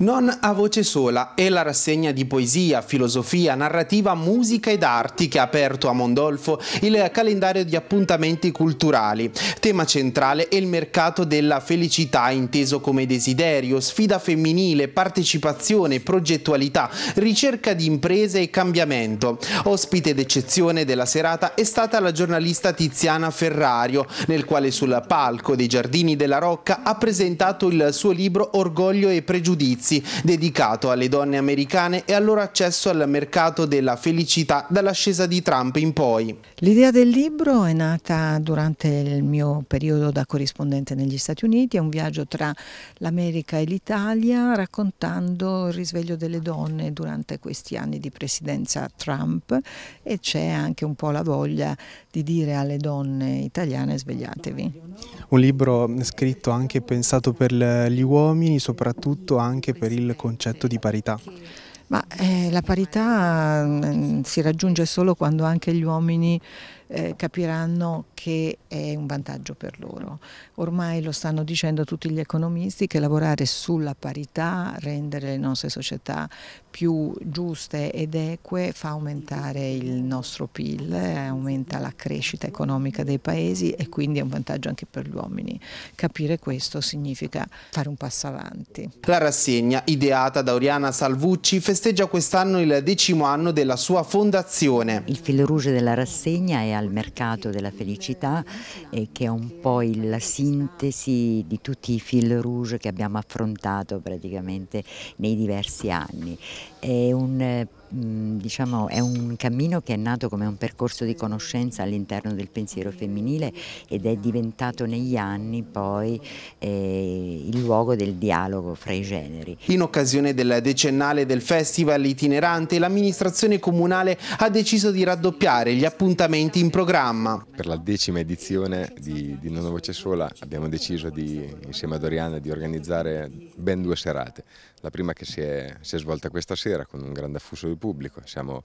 Non a voce sola è la rassegna di poesia, filosofia, narrativa, musica ed arti che ha aperto a Mondolfo il calendario di appuntamenti culturali. Tema centrale è il mercato della felicità, inteso come desiderio, sfida femminile, partecipazione, progettualità, ricerca di imprese e cambiamento. Ospite d'eccezione della serata è stata la giornalista Tiziana Ferrario, nel quale sul palco dei Giardini della Rocca ha presentato il suo libro Orgoglio e Pregiudizio servizi dedicato alle donne americane e al loro accesso al mercato della felicità dall'ascesa di Trump in poi. L'idea del libro è nata durante il mio periodo da corrispondente negli Stati Uniti, è un viaggio tra l'America e l'Italia raccontando il risveglio delle donne durante questi anni di presidenza Trump e c'è anche un po' la voglia di dire alle donne italiane svegliatevi un libro scritto anche pensato per gli uomini, soprattutto anche per il concetto di parità. Ma eh, la parità eh, si raggiunge solo quando anche gli uomini eh, capiranno che è un vantaggio per loro. Ormai lo stanno dicendo tutti gli economisti che lavorare sulla parità, rendere le nostre società più giuste ed eque fa aumentare il nostro PIL, eh, aumenta la crescita economica dei paesi e quindi è un vantaggio anche per gli uomini. Capire questo significa fare un passo avanti. La rassegna, ideata da Oriana Salvucci, festeggia quest'anno il decimo anno della sua fondazione. Il filo rouge della rassegna è a al mercato della felicità eh, che è un po' la sintesi di tutti i fil rouge che abbiamo affrontato praticamente nei diversi anni. È un eh, diciamo, è un cammino che è nato come un percorso di conoscenza all'interno del pensiero femminile ed è diventato negli anni poi eh, il luogo del dialogo fra i generi. In occasione del decennale del festival itinerante l'amministrazione comunale ha deciso di raddoppiare gli appuntamenti in programma. Per la decima edizione di, di Non Voce Sola abbiamo deciso di, insieme a Doriana di organizzare ben due serate. La prima che si è, si è svolta questa sera con un grande afflusso di pubblico, siamo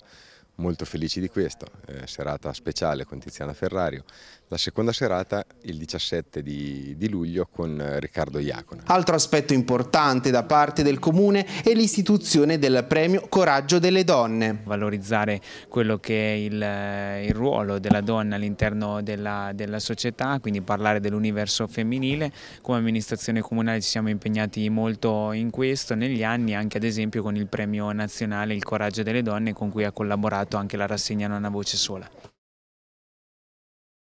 molto felici di questo, eh, serata speciale con Tiziana Ferrario, la seconda serata il 17 di, di luglio con Riccardo Iacona. Altro aspetto importante da parte del Comune è l'istituzione del premio Coraggio delle Donne. Valorizzare quello che è il, il ruolo della donna all'interno della, della, società, quindi parlare dell'universo femminile, come amministrazione comunale ci siamo impegnati molto in questo negli anni, anche ad esempio con il premio nazionale Il Coraggio delle Donne con cui ha collaborato anche la rassegna non ha voce sola.